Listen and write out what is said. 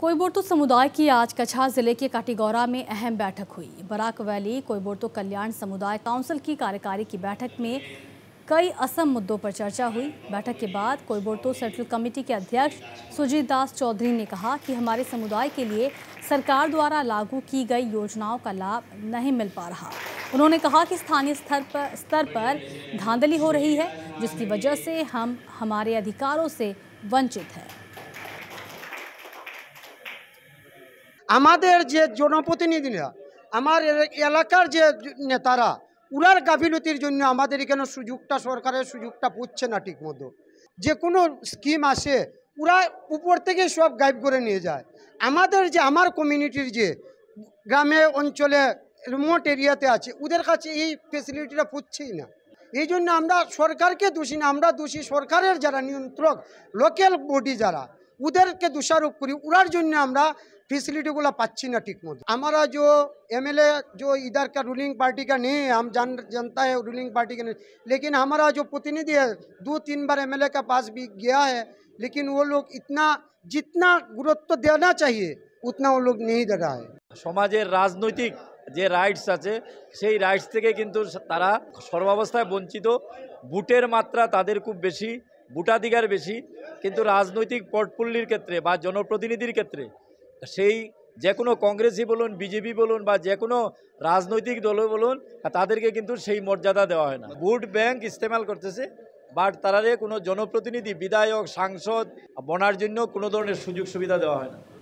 कोयबोर्तो समुदाय की आज कछा जिले के काटीगौरा में अहम बैठक हुई बराक वैली कोयबोर्तो कल्याण समुदाय काउंसिल की कार्यकारी की बैठक में कई असम मुद्दों पर चर्चा हुई बैठक के बाद कोयबोर्तो सेंट्रल कमेटी के अध्यक्ष सुजीत दास चौधरी ने कहा कि हमारे समुदाय के लिए सरकार द्वारा लागू की गई योजनाओं का लाभ नहीं मिल पा रहा उन्होंने कहा कि स्थानीय स्तर पर स्तर पर धांधली हो रही है जिसकी वजह से हम हमारे अधिकारों से वंचित हैं আমাদের যে জনপ্রতিনিধিরা আমার এলাকার যে নেতারা উড়ার গাফিলতির জন্য আমাদের এখানে সুযোগটা সরকারের সুযোগটা পুচ্ছে না ঠিকমতো যে কোনো স্কিম আসে ওরা উপর থেকে সব গাইব করে নিয়ে যায় আমাদের যে আমার কমিউনিটির যে গ্রামে অঞ্চলে রিমোট এরিয়াতে আছে ওদের কাছে এই ফেসিলিটিটা পুচ্ছেই না এই জন্য আমরা সরকারকে দোষী না আমরা দোষী সরকারের যারা নিয়ন্ত্রক লোকাল বডি যারা ওদেরকে দোষারোপ করি ওরার জন্য আমরা ফেসিলিটিগুলো পাচ্ছি না ঠিক মতো আমরা যো এমএলএ যে ইদারকার রুলিং পার্টিকে নেই জানতা হ্যাঁ রুলিং পার্টিকে নেই লেকিন আমরা যে প্রতিনিধি হ্যাঁ দু তিনবার এমএলএ কে পাস ভি গিয়া হ্যাঁ লেকিন ও লোক ইতনা জিতনা গুরুত্ব দেওয়া চাই উতনা ও লোক নেই দে সমাজের রাজনৈতিক যে রাইটস আছে সেই রাইটস থেকে কিন্তু তারা সর্বাবস্থায় বঞ্চিত বুটের মাত্রা তাদের খুব বেশি বুটাধিকার বেশি কিন্তু রাজনৈতিক পটপল্লির ক্ষেত্রে বা জনপ্রতিনিধির ক্ষেত্রে সেই যে কোনো কংগ্রেসই বলুন বিজেপি বলুন বা যে কোনো রাজনৈতিক দলও বলুন তাদেরকে কিন্তু সেই মর্যাদা দেওয়া হয় না ভোট ব্যাংক ইস্তেমাল করতেছে বাট তারারে কোনো জনপ্রতিনিধি বিধায়ক সাংসদ বনার জন্য কোনো ধরনের সুযোগ সুবিধা দেওয়া হয় না